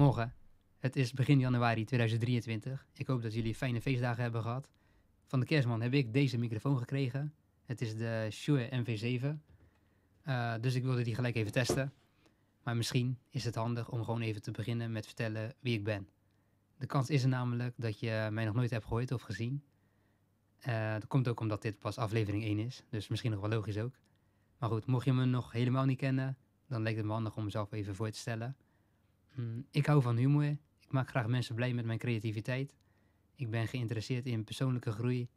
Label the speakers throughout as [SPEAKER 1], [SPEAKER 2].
[SPEAKER 1] Morgen. Het is begin januari 2023. Ik hoop dat jullie fijne feestdagen hebben gehad. Van de kerstman heb ik deze microfoon gekregen. Het is de Shure MV7. Eh, dus ik wilde die gelijk even testen. Maar misschien is het handig om gewoon even te beginnen met vertellen wie ik ben. De kans is er namelijk dat je mij nog nooit hebt gehoord of gezien. Eh, dat komt ook omdat dit pas aflevering 1 is, dus misschien nog wel logisch ook. Maar goed, mocht je me nog helemaal niet kennen, dan lijkt het me handig om mezelf even voor te stellen. Hm, ik hou van humor. Ik maak graag mensen blij met mijn creativiteit. Ik ben geïnteresseerd in persoonlijke groei.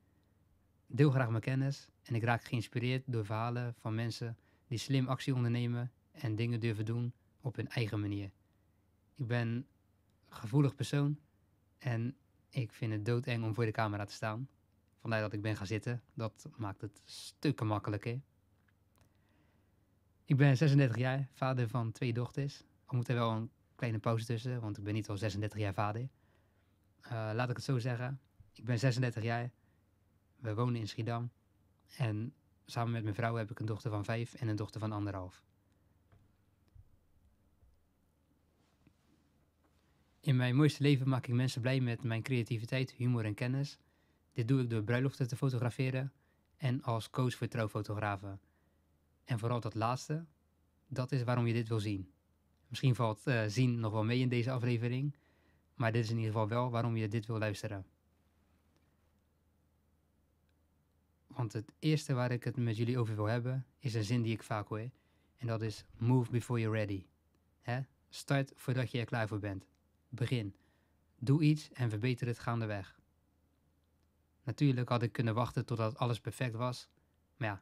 [SPEAKER 1] Deel graag mijn kennis en ik raak geïnspireerd door verhalen van mensen die slim actie ondernemen en dingen durven doen op hun eigen manier. Ik ben een gevoelig persoon en ik vind het doodeng om voor de camera te staan. Vandaar dat ik ben gaan zitten. Dat maakt het stukken makkelijker. Ik ben 36 jaar, vader van twee dochters. We moeten wel een kleine pauze tussen, want ik ben niet al 36 jaar vader. Eh, laat ik het zo zeggen. Ik ben 36 jaar. We wonen in Schiedam. En samen met mijn vrouw heb ik een dochter van vijf en een dochter van anderhalf. In mijn mooiste leven maak ik mensen blij met mijn creativiteit, humor en kennis. Dit doe ik door bruiloften te fotograferen en als coach voor trouwfotografen. En vooral dat laatste, dat is waarom je dit wil zien. Misschien valt eh, zien nog wel mee in deze aflevering. Maar dit is in ieder geval wel waarom je dit wil luisteren. Want het eerste waar ik het met jullie over wil hebben, is een zin die ik vaak hoor. En dat is move before you're ready. Start voordat je er klaar voor bent. Begin. Doe iets en verbeter het gaandeweg. Natuurlijk had ik kunnen wachten totdat alles perfect was. Maar ja,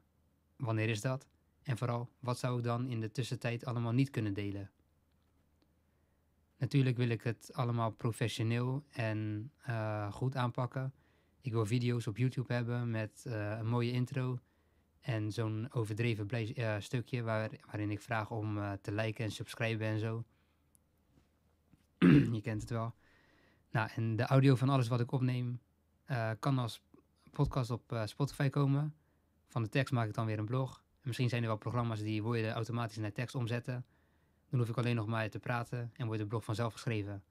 [SPEAKER 1] wanneer is dat? En vooral, wat zou ik dan in de tussentijd allemaal niet kunnen delen? Natuurlijk wil ik het allemaal professioneel en eh, goed aanpakken. Ik wil video's op YouTube hebben met eh, een mooie intro en zo'n overdreven eh, stukje waar, waarin ik vraag om te liken en subscriben en zo. Je kent het wel. Nou, en de audio van alles wat ik opneem kan als podcast op Spotify komen. Van de tekst maak ik dan weer een blog. En misschien zijn er wel programma's die woorden automatisch naar tekst omzetten. Dan hoef ik alleen nog maar te praten en wordt de blog vanzelf geschreven.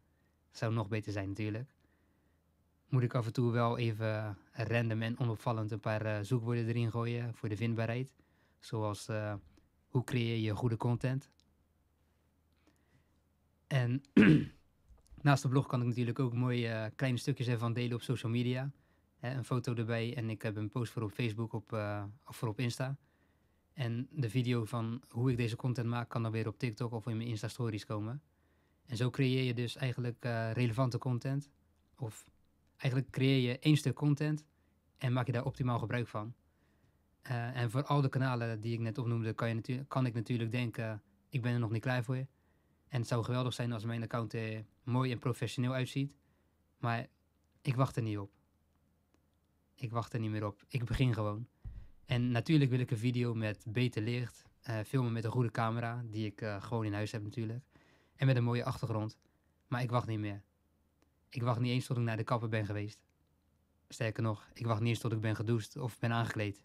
[SPEAKER 1] Dat zou nog beter zijn natuurlijk. Moet ik af en toe wel even random en onopvallend een paar eh, zoekwoorden erin gooien voor de vindbaarheid. Zoals eh, hoe creëer je goede content. En naast de blog kan ik natuurlijk ook mooie eh, kleine stukjes ervan delen op social media. een foto erbij en ik heb een post voor op Facebook op, of voor op Insta. En de video van hoe ik deze content maak kan dan weer op TikTok of in mijn Insta-stories komen. En zo creëer je dus eigenlijk eh, relevante content. Of eigenlijk creëer je één stuk content en maak je daar optimaal gebruik van. Eh, en voor al de kanalen die ik net opnoemde, kan, je kan ik natuurlijk denken: ik ben er nog niet klaar voor. En het zou geweldig zijn als mijn account er mooi en professioneel uitziet. Maar ik wacht er niet op. Ik wacht er niet meer op. Ik begin gewoon. En natuurlijk wil ik een video met beter licht, eh, filmen met een goede camera, die ik eh, gewoon in huis heb natuurlijk. En met een mooie achtergrond. Maar ik wacht niet meer. Ik wacht niet eens tot ik naar de kapper ben geweest. Sterker nog, ik wacht niet eens tot ik ben gedoucht of ben aangekleed.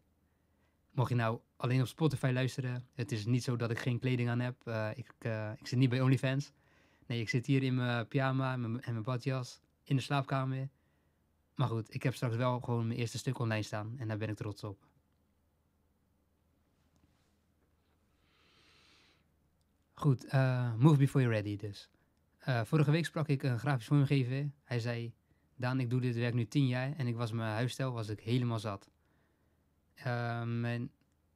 [SPEAKER 1] Mocht je nou alleen op Spotify luisteren, het is niet zo dat ik geen kleding aan heb. Eh, ik, ik zit niet bij OnlyFans. Nee, ik zit hier in mijn pyjama en mijn badjas in de slaapkamer. Maar goed, ik heb straks wel gewoon mijn eerste stuk online staan en daar ben ik trots op. Goed, eh, Move Before You're Ready dus. Eh, vorige week sprak ik een grafisch vormgever. Hij zei, Daan, ik doe dit werk nu tien jaar en ik was mijn huisstijl was ik helemaal zat. Ehm, mijn,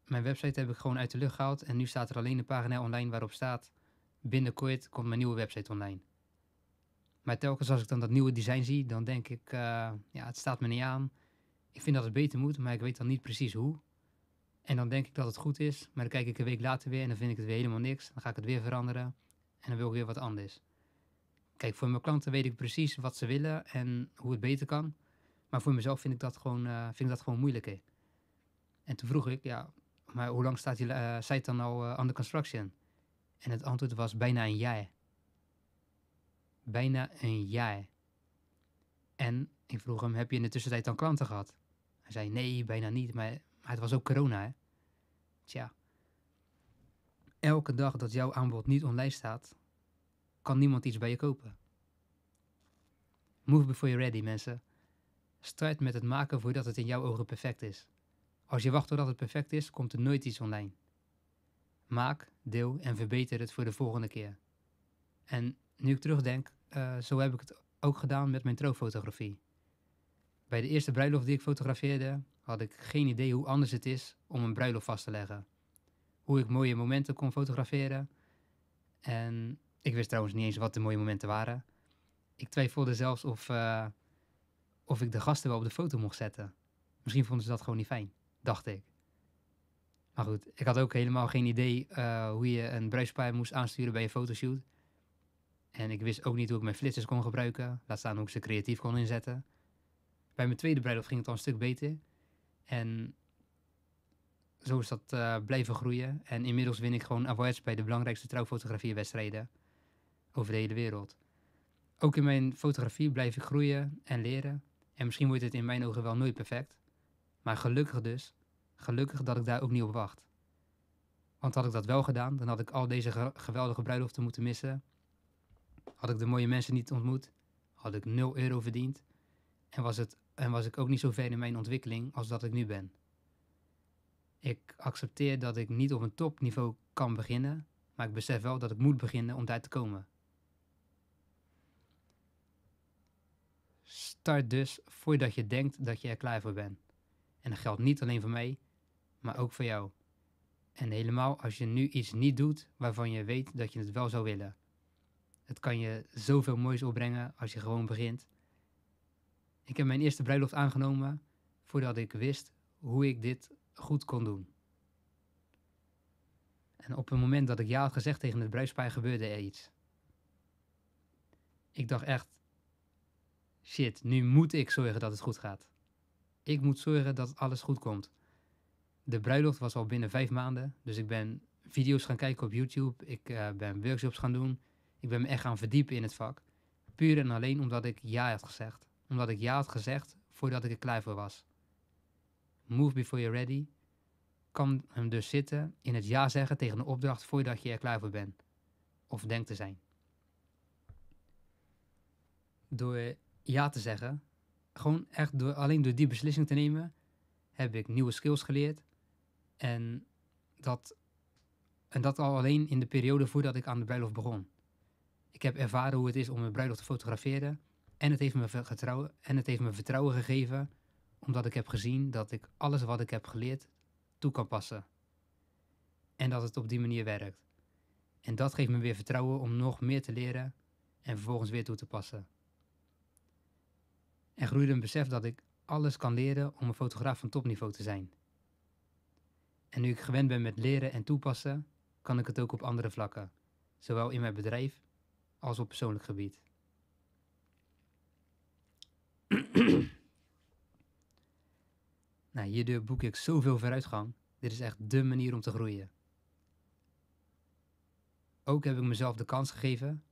[SPEAKER 1] website heb ik gewoon uit de lucht gehaald en nu staat er alleen een pagina online waarop staat, binnenkort komt mijn nieuwe website online. Maar telkens als ik dan dat nieuwe design zie, dan denk ik, eh, ja, het staat me niet aan. Ik vind dat het beter moet, maar ik weet dan niet precies hoe. En dan denk ik dat het goed is, maar dan kijk ik een week later weer en dan vind ik het weer helemaal niks. Dan ga ik het weer veranderen en dan wil ik weer wat anders. Kijk, voor mijn klanten weet ik precies wat ze willen en hoe het beter kan. Maar voor mezelf vind ik dat gewoon, uh, vind ik dat gewoon moeilijker. En toen vroeg ik, ja, maar hoe lang staat die uh, site dan al uh, under construction? En het antwoord was bijna een jaar. Bijna een jaar. En ik vroeg hem, heb je in de tussentijd dan klanten gehad? Hij zei, nee, bijna niet, maar Ah, het was ook corona, hè? Tja. Elke dag dat jouw aanbod niet online staat, kan niemand iets bij je kopen. Move before you're ready, mensen. Start met het maken voordat het in jouw ogen perfect is. Als je wacht totdat het perfect is, komt er nooit iets online. Maak, deel en verbeter het voor de volgende keer. En nu ik terugdenk, eh, zo heb ik het ook gedaan met mijn trouwfotografie. Bij de eerste bruiloft die ik fotografeerde, had ik geen idee hoe anders het is om een bruiloft vast te leggen. Hoe ik mooie momenten kon fotograferen. En ik wist trouwens niet eens wat de mooie momenten waren. Ik twijfelde zelfs of, eh, of ik de gasten wel op de foto mocht zetten. Misschien vonden ze dat gewoon niet fijn, dacht ik. Maar goed, ik had ook helemaal geen idee eh, hoe je een bruidspaar moest aansturen bij een fotoshoot. En ik wist ook niet hoe ik mijn flitsers kon gebruiken, laat staan hoe ik ze creatief kon inzetten. Bij mijn tweede bruiloft ging het al een stuk beter. En zo is dat eh, blijven groeien. En inmiddels win ik gewoon awards bij de belangrijkste trouwfotografie wedstrijden over de hele wereld. Ook in mijn fotografie blijf ik groeien en leren. En misschien wordt het in mijn ogen wel nooit perfect. Maar gelukkig dus, gelukkig dat ik daar ook niet op wacht. Want had ik dat wel gedaan, dan had ik al deze geweldige bruiloften moeten missen. Had ik de mooie mensen niet ontmoet, had ik 0 euro verdiend. En was het en was ik ook niet zo ver in mijn ontwikkeling als dat ik nu ben. Ik accepteer dat ik niet op een topniveau kan beginnen, maar ik besef wel dat ik moet beginnen om daar te komen. Start dus voordat je denkt dat je er klaar voor bent. En dat geldt niet alleen voor mij, maar ook voor jou. En helemaal als je nu iets niet doet waarvan je weet dat je het wel zou willen. Het kan je zoveel moois opbrengen als je gewoon begint ik heb mijn eerste bruiloft aangenomen voordat ik wist hoe ik dit goed kon doen. En op het moment dat ik ja had gezegd tegen het bruidspaar gebeurde er iets. Ik dacht echt, shit, nu moet ik zorgen dat het goed gaat. Ik moet zorgen dat alles goed komt. De bruiloft was al binnen vijf maanden, dus ik ben video's gaan kijken op YouTube, ik eh, ben workshops gaan doen, ik ben me echt gaan verdiepen in het vak. Puur en alleen omdat ik ja had gezegd omdat ik ja had gezegd voordat ik er klaar voor was. Move before you're ready kan hem dus zitten in het ja zeggen tegen een opdracht voordat je er klaar voor bent of denkt te zijn. Door ja te zeggen, gewoon echt door, alleen door die beslissing te nemen, heb ik nieuwe skills geleerd. En dat, en dat al alleen in de periode voordat ik aan de bruiloft begon. Ik heb ervaren hoe het is om een bruiloft te fotograferen en het heeft me vertrouwen, en het heeft me vertrouwen gegeven, omdat ik heb gezien dat ik alles wat ik heb geleerd toe kan passen. En dat het op die manier werkt. En dat geeft me weer vertrouwen om nog meer te leren en vervolgens weer toe te passen. En groeide een besef dat ik alles kan leren om een fotograaf van topniveau te zijn. En nu ik gewend ben met leren en toepassen, kan ik het ook op andere vlakken, zowel in mijn bedrijf als op persoonlijk gebied. nou, hierdoor boek ik zoveel vooruitgang. Dit is echt dé manier om te groeien. Ook heb ik mezelf de kans gegeven,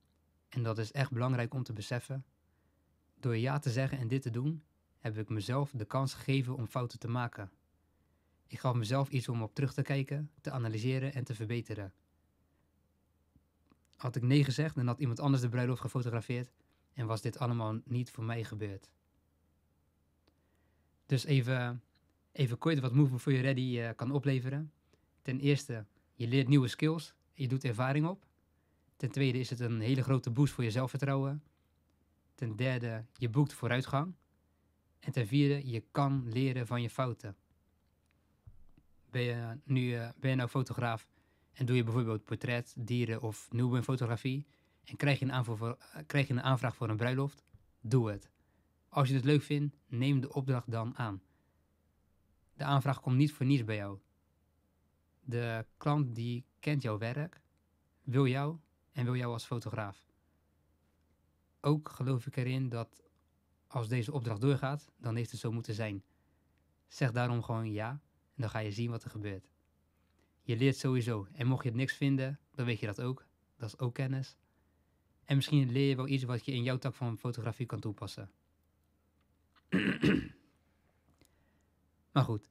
[SPEAKER 1] en dat is echt belangrijk om te beseffen. Door ja te zeggen en dit te doen, heb ik mezelf de kans gegeven om fouten te maken. Ik gaf mezelf iets om op terug te kijken, te analyseren en te verbeteren. Had ik nee gezegd en had iemand anders de bruiloft gefotografeerd en was dit allemaal niet voor mij gebeurd. Dus even, even kort wat Movement voor You Ready eh, kan opleveren. Ten eerste, je leert nieuwe skills. Je doet ervaring op. Ten tweede is het een hele grote boost voor je zelfvertrouwen. Ten derde, je boekt vooruitgang. En ten vierde, je kan leren van je fouten. Ben je, nu, eh, ben je nou fotograaf en doe je bijvoorbeeld portret, dieren of newborn fotografie en krijg je, een aanvraag voor, eh, krijg je een aanvraag voor een bruiloft? Doe het. Als je het leuk vindt, neem de opdracht dan aan. De aanvraag komt niet voor niets bij jou. De klant die kent jouw werk, wil jou en wil jou als fotograaf. Ook geloof ik erin dat als deze opdracht doorgaat, dan heeft het zo moeten zijn. Zeg daarom gewoon ja en dan ga je zien wat er gebeurt. Je leert sowieso en mocht je het niks vinden, dan weet je dat ook. Dat is ook kennis. En misschien leer je wel iets wat je in jouw tak van fotografie kan toepassen. maar goed,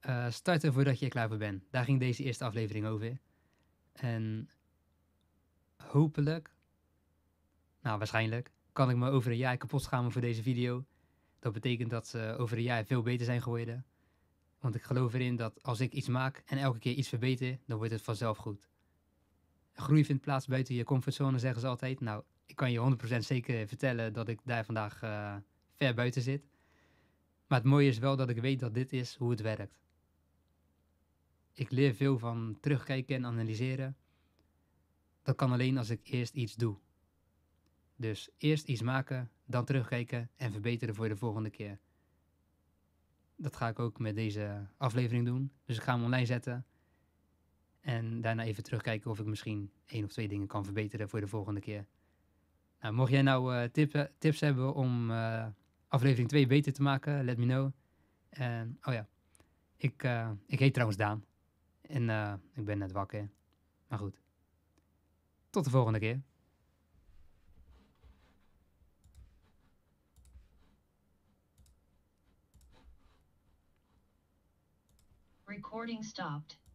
[SPEAKER 1] eh, starten voordat je er klaar voor bent. Daar ging deze eerste aflevering over. En hopelijk, nou waarschijnlijk, kan ik me over een jaar kapot schamen voor deze video. Dat betekent dat ze over een jaar veel beter zijn geworden. Want ik geloof erin dat als ik iets maak en elke keer iets verbeter, dan wordt het vanzelf goed. Groei vindt plaats buiten je comfortzone, zeggen ze altijd. Nou, ik kan je 100% zeker vertellen dat ik daar vandaag eh, ver buiten zit. Maar het mooie is wel dat ik weet dat dit is hoe het werkt. Ik leer veel van terugkijken en analyseren. Dat kan alleen als ik eerst iets doe. Dus eerst iets maken, dan terugkijken en verbeteren voor de volgende keer. Dat ga ik ook met deze aflevering doen. Dus ik ga hem online zetten. En daarna even terugkijken of ik misschien één of twee dingen kan verbeteren voor de volgende keer. Nou, mocht jij nou eh, tips hebben om eh, aflevering 2 beter te maken. Let me know. En, ehm, oh ja, ik, eh, ik heet trouwens Daan. En eh, ik ben net wakker. Maar goed. Tot de volgende keer. Recording stopped.